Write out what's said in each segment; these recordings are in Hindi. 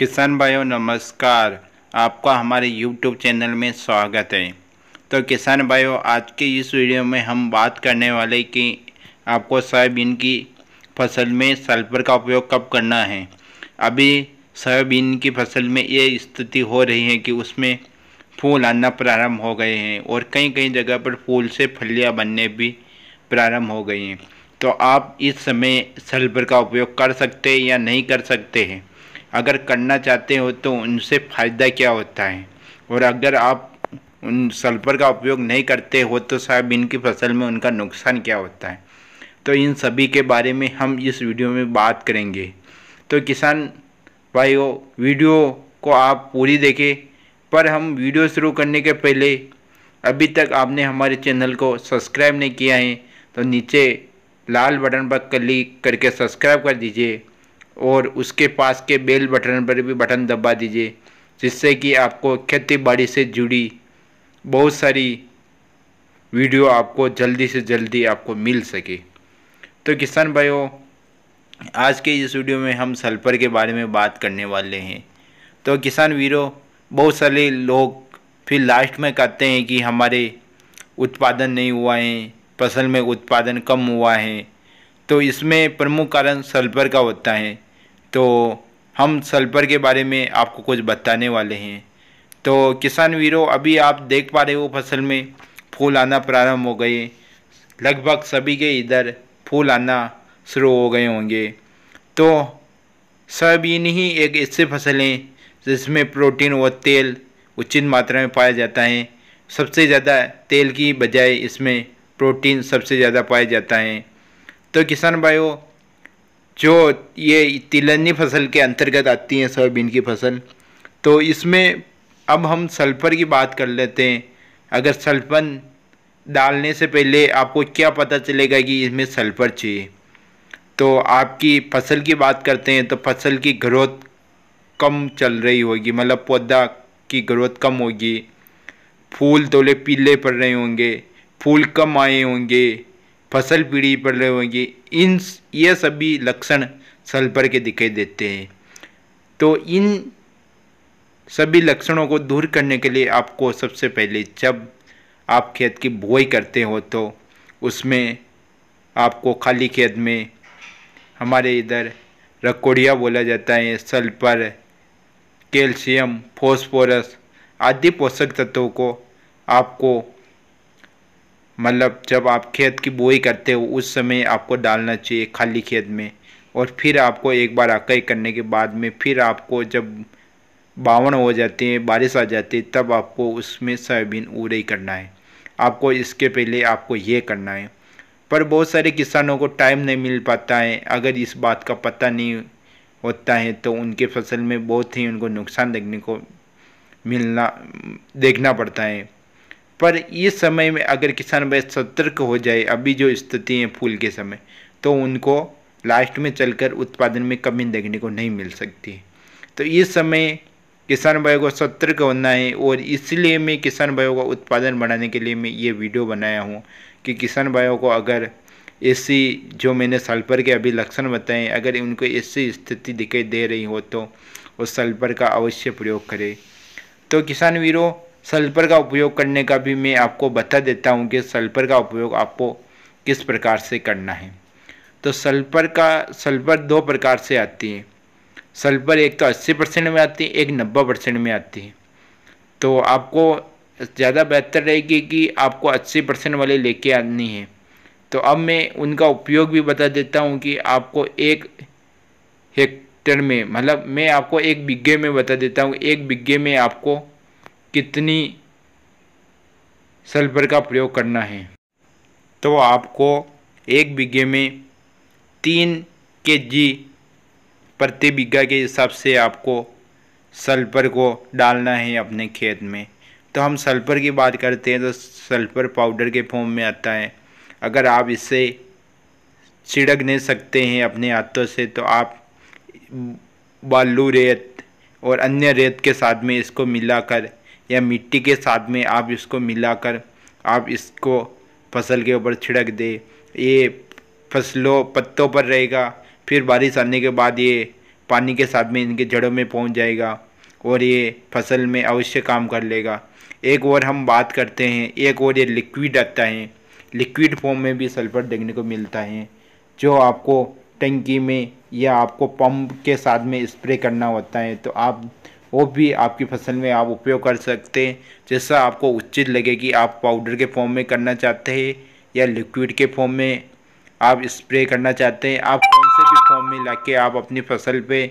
किसान भाइयों नमस्कार आपका हमारे यूट्यूब चैनल में स्वागत है तो किसान भाइयों आज के इस वीडियो में हम बात करने वाले कि आपको सोयाबीन की फसल में सल्फर का उपयोग कब करना है अभी सोयाबीन की फसल में ये स्थिति हो रही है कि उसमें फूल आना प्रारंभ हो गए हैं और कई कई जगह पर फूल से फलियाँ बनने भी प्रारंभ हो गई हैं तो आप इस समय सल्फर का उपयोग कर सकते हैं या नहीं कर सकते हैं अगर करना चाहते हो तो उनसे फ़ायदा क्या होता है और अगर आप उन सल्फर का उपयोग नहीं करते हो तो साहब इनकी फसल में उनका नुकसान क्या होता है तो इन सभी के बारे में हम इस वीडियो में बात करेंगे तो किसान भाइयों वीडियो को आप पूरी देखें पर हम वीडियो शुरू करने के पहले अभी तक आपने हमारे चैनल को सब्सक्राइब नहीं किया है तो नीचे लाल बटन पर क्लिक करके सब्सक्राइब कर दीजिए और उसके पास के बेल बटन पर भी बटन दबा दीजिए जिससे कि आपको बाड़ी से जुड़ी बहुत सारी वीडियो आपको जल्दी से जल्दी आपको मिल सके तो किसान भाइयों आज के इस वीडियो में हम सल्फ़र के बारे में बात करने वाले हैं तो किसान वीरों बहुत सारे लोग फिर लास्ट में कहते हैं कि हमारे उत्पादन नहीं हुआ है फसल में उत्पादन कम हुआ है तो इसमें प्रमुख कारण सल्फ़र का होता है तो हम सल्फर के बारे में आपको कुछ बताने वाले हैं तो किसान वीरों अभी आप देख पा रहे हो फसल में फूल आना प्रारंभ हो गए लगभग सभी के इधर फूल आना शुरू हो गए होंगे तो सब ही एक ऐसी फसलें जिसमें प्रोटीन व तेल उचित मात्रा में पाया जाता है सबसे ज़्यादा तेल की बजाय इसमें प्रोटीन सबसे ज़्यादा पाया जाता है तो किसान भाइयों जो ये तिलनी फसल के अंतर्गत आती है सोयाबीन की फसल तो इसमें अब हम सल्फ़र की बात कर लेते हैं अगर सल्फन डालने से पहले आपको क्या पता चलेगा कि इसमें सल्फ़र चाहिए तो आपकी फसल की बात करते हैं तो फसल की ग्रोथ कम चल रही होगी मतलब पौधा की ग्रोथ कम होगी फूल थोड़े पीले पड़ रहे होंगे फूल कम आए होंगे फसल पीढ़ी पर रहे होंगे इन ये सभी लक्षण सल्फर के दिखाई देते हैं तो इन सभी लक्षणों को दूर करने के लिए आपको सबसे पहले जब आप खेत की बुआई करते हो तो उसमें आपको खाली खेत में हमारे इधर रकोड़िया बोला जाता है सल्फर कैल्शियम फॉस्फोरस आदि पोषक तत्वों को आपको मतलब जब आप खेत की बोई करते हो उस समय आपको डालना चाहिए खाली खेत में और फिर आपको एक बार अकई करने के बाद में फिर आपको जब बावन हो जाते हैं बारिश आ जाती है तब आपको उसमें सोयाबीन उड़ई करना है आपको इसके पहले आपको ये करना है पर बहुत सारे किसानों को टाइम नहीं मिल पाता है अगर इस बात का पता नहीं होता है तो उनके फसल में बहुत ही उनको नुकसान देखने को मिलना देखना पड़ता है पर इस समय में अगर किसान भाई सतर्क हो जाए अभी जो स्थिति है फूल के समय तो उनको लास्ट में चलकर उत्पादन में कमी देखने को नहीं मिल सकती तो इस समय किसान भाइयों को सतर्क होना है और इसलिए मैं किसान भाइयों का उत्पादन बढ़ाने के लिए मैं ये वीडियो बनाया हूँ कि किसान भाइयों को अगर ऐसी जो मैंने सल्फर के अभी लक्षण बताए अगर उनको ऐसी स्थिति दिखाई दे रही हो तो उस सल्फर का अवश्य प्रयोग करें तो किसान वीरों सल्फर का उपयोग करने का भी मैं आपको बता देता हूँ कि सल्फर का उपयोग आपको किस प्रकार से करना है तो सल्फर का सल्फर दो प्रकार से आती है सल्फर एक तो 80 परसेंट में आती है एक 90 परसेंट में आती है तो आपको ज़्यादा बेहतर रहेगी कि आपको 80 परसेंट वाले लेके आनी है तो अब मैं उनका उपयोग भी बता देता हूँ कि आपको एक हेक्टर में मतलब मैं आपको एक बिग्घे में बता देता हूँ एक बिग्घे में आपको कितनी सल्फर का प्रयोग करना है तो आपको एक बीघे में तीन के जी प्रति बीघा के हिसाब से आपको सल्फर को डालना है अपने खेत में तो हम सल्फर की बात करते हैं तो सल्फर पाउडर के फॉर्म में आता है अगर आप इसे छिड़क नहीं सकते हैं अपने हाथों से तो आप बालू रेत और अन्य रेत के साथ में इसको मिलाकर या मिट्टी के साथ में आप इसको मिलाकर आप इसको फसल के ऊपर छिड़क दे ये फसलों पत्तों पर रहेगा फिर बारिश आने के बाद ये पानी के साथ में इनके जड़ों में पहुंच जाएगा और ये फसल में अवश्य काम कर लेगा एक और हम बात करते हैं एक और ये लिक्विड आता है लिक्विड फॉर्म में भी सल्फर देखने को मिलता है जो आपको टंकी में या आपको पंप के साथ में स्प्रे करना होता है तो आप वो भी आपकी फसल में आप उपयोग कर सकते हैं जैसा आपको उचित लगे कि आप पाउडर के फॉर्म में करना चाहते हैं या लिक्विड के फॉर्म में आप स्प्रे करना चाहते हैं आप कौन से भी फॉर्म में ला आप अपनी फसल पे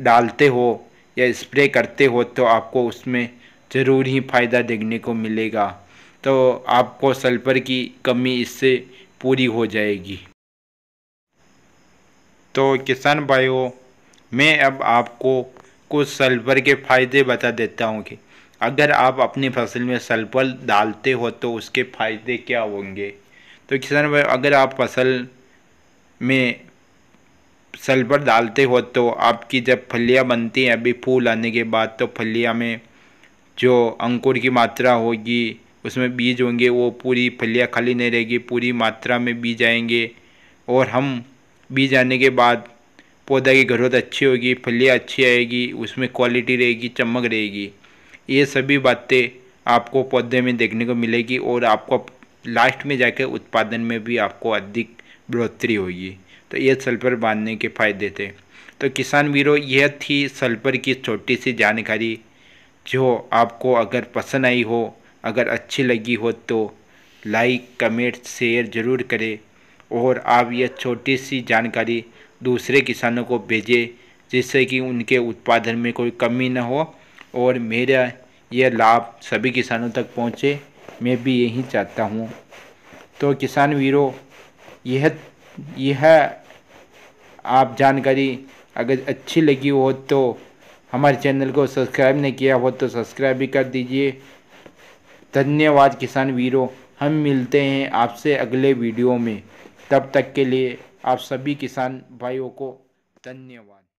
डालते हो या स्प्रे करते हो तो आपको उसमें ज़रूर ही फ़ायदा देखने को मिलेगा तो आपको सल्फ़र की कमी इससे पूरी हो जाएगी तो किसान भाइयों मैं अब आपको आपको सल्फर के फ़ायदे बता देता हूँ कि अगर आप अपनी फसल में सल्फर डालते हो तो उसके फ़ायदे क्या होंगे तो किसान भाई अगर आप फसल में सल्फर डालते हो तो आपकी जब फलियाँ बनती हैं अभी फूल आने के बाद तो फलियाँ में जो अंकुर की मात्रा होगी उसमें बीज होंगे वो पूरी फलियाँ खाली नहीं रहेगी पूरी मात्रा में बीज आएंगे और हम बीज आने के बाद पौधा की ग्रोथ अच्छी होगी फलियाँ अच्छी आएगी उसमें क्वालिटी रहेगी चमक रहेगी ये सभी बातें आपको पौधे में देखने को मिलेगी और आपको लास्ट में जाकर उत्पादन में भी आपको अधिक बढ़ोतरी होगी तो ये सल्फर बांधने के फायदे थे तो किसान वीरों यह थी सल्फर की छोटी सी जानकारी जो आपको अगर पसंद आई हो अगर अच्छी लगी हो तो लाइक कमेंट शेयर ज़रूर करें और आप यह छोटी सी जानकारी दूसरे किसानों को भेजे जिससे कि उनके उत्पादन में कोई कमी न हो और मेरा यह लाभ सभी किसानों तक पहुंचे मैं भी यही चाहता हूं तो किसान वीरों यह यह आप जानकारी अगर अच्छी लगी हो तो हमारे चैनल को सब्सक्राइब नहीं किया हो तो सब्सक्राइब भी कर दीजिए धन्यवाद किसान वीरों हम मिलते हैं आपसे अगले वीडियो में तब तक के लिए आप सभी किसान भाइयों को धन्यवाद